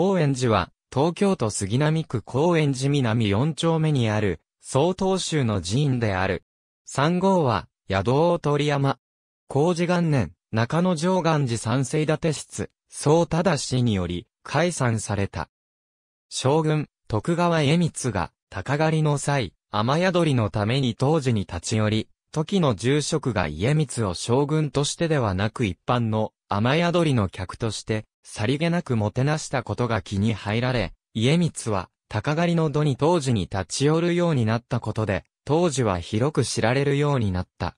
高円寺は、東京都杉並区高円寺南4丁目にある、総洞州の寺院である。3号は、宿大鳥山。工事元年、中野上岸寺三世立て室、総忠氏により、解散された。将軍、徳川家光が、鷹狩りの際、雨宿りのために当時に立ち寄り、時の住職が家光を将軍としてではなく一般の雨宿りの客としてさりげなくもてなしたことが気に入られ、家光は、鷹狩りの土に当時に立ち寄るようになったことで、当時は広く知られるようになった。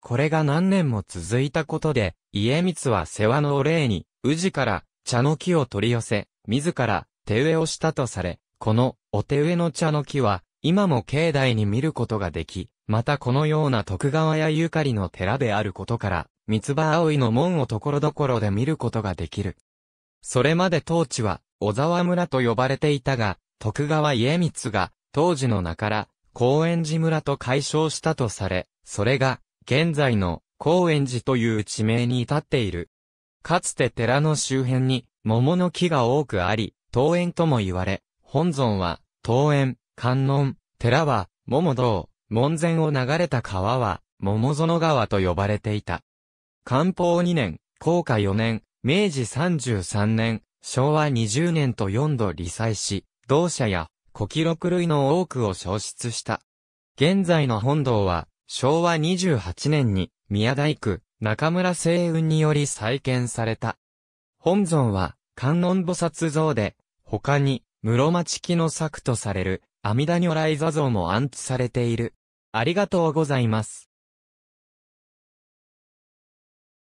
これが何年も続いたことで、家光は世話のお礼に、宇治から茶の木を取り寄せ、自ら手植えをしたとされ、このお手植えの茶の木は、今も境内に見ることができ、またこのような徳川やゆかりの寺であることから、三葉葵の門をところどころで見ることができる。それまで当地は、小沢村と呼ばれていたが、徳川家光が、当時の名から、高円寺村と解消したとされ、それが、現在の、高円寺という地名に至っている。かつて寺の周辺に、桃の木が多くあり、桃園とも言われ、本尊は、桃園、観音、寺は、桃堂、門前を流れた川は、桃園川と呼ばれていた。漢方2年、甲賀4年、明治33年、昭和20年と4度理災し、同社や古記録類の多くを消失した。現在の本堂は、昭和28年に宮大工、中村星雲により再建された。本尊は、観音菩薩像で、他に、室町期の作とされる、阿弥陀如来座像も安置されている。ありがとうございます。